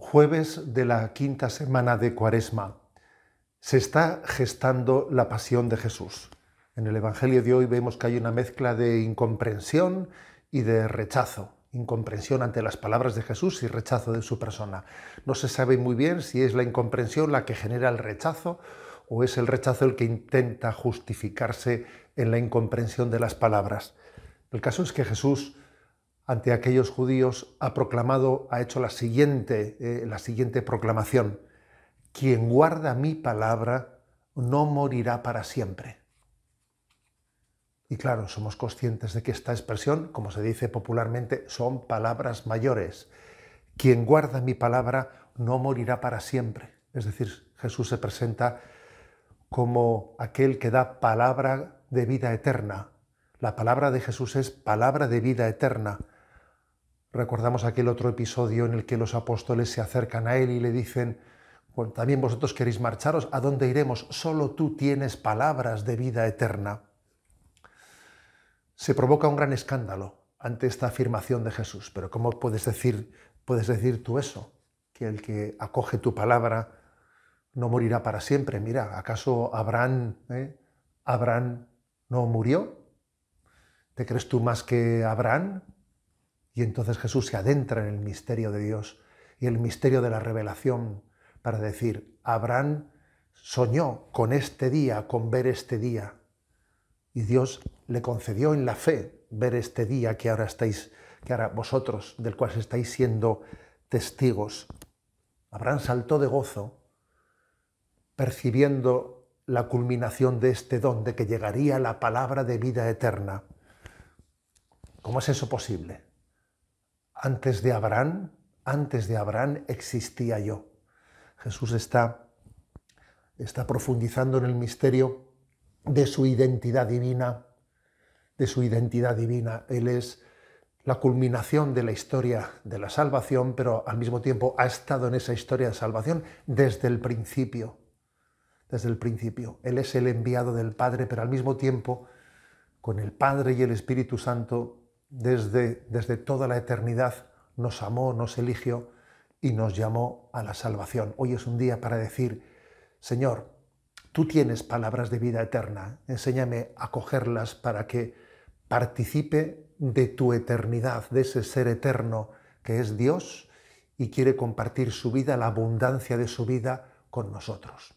Jueves de la quinta semana de Cuaresma. Se está gestando la pasión de Jesús. En el Evangelio de hoy vemos que hay una mezcla de incomprensión y de rechazo. Incomprensión ante las palabras de Jesús y rechazo de su persona. No se sabe muy bien si es la incomprensión la que genera el rechazo o es el rechazo el que intenta justificarse en la incomprensión de las palabras. El caso es que Jesús ante aquellos judíos, ha proclamado, ha hecho la siguiente, eh, la siguiente proclamación. Quien guarda mi palabra no morirá para siempre. Y claro, somos conscientes de que esta expresión, como se dice popularmente, son palabras mayores. Quien guarda mi palabra no morirá para siempre. Es decir, Jesús se presenta como aquel que da palabra de vida eterna. La palabra de Jesús es palabra de vida eterna. Recordamos aquel otro episodio en el que los apóstoles se acercan a él y le dicen, también vosotros queréis marcharos, ¿a dónde iremos? Solo tú tienes palabras de vida eterna. Se provoca un gran escándalo ante esta afirmación de Jesús, pero ¿cómo puedes decir, puedes decir tú eso? Que el que acoge tu palabra no morirá para siempre. Mira, ¿acaso Abraham, eh, Abraham no murió? ¿Te crees tú más que Abraham? Y entonces Jesús se adentra en el misterio de Dios y el misterio de la revelación para decir, Abraham soñó con este día, con ver este día. Y Dios le concedió en la fe ver este día que ahora estáis, que ahora vosotros, del cual estáis siendo testigos. Abraham saltó de gozo percibiendo la culminación de este don, de que llegaría la palabra de vida eterna. ¿Cómo es eso posible? Antes de Abraham, antes de Abraham existía yo. Jesús está, está profundizando en el misterio de su identidad divina, de su identidad divina. Él es la culminación de la historia de la salvación, pero al mismo tiempo ha estado en esa historia de salvación desde el principio. Desde el principio. Él es el enviado del Padre, pero al mismo tiempo, con el Padre y el Espíritu Santo, desde, desde toda la eternidad nos amó, nos eligió y nos llamó a la salvación. Hoy es un día para decir, Señor, tú tienes palabras de vida eterna, enséñame a cogerlas para que participe de tu eternidad, de ese ser eterno que es Dios y quiere compartir su vida, la abundancia de su vida con nosotros.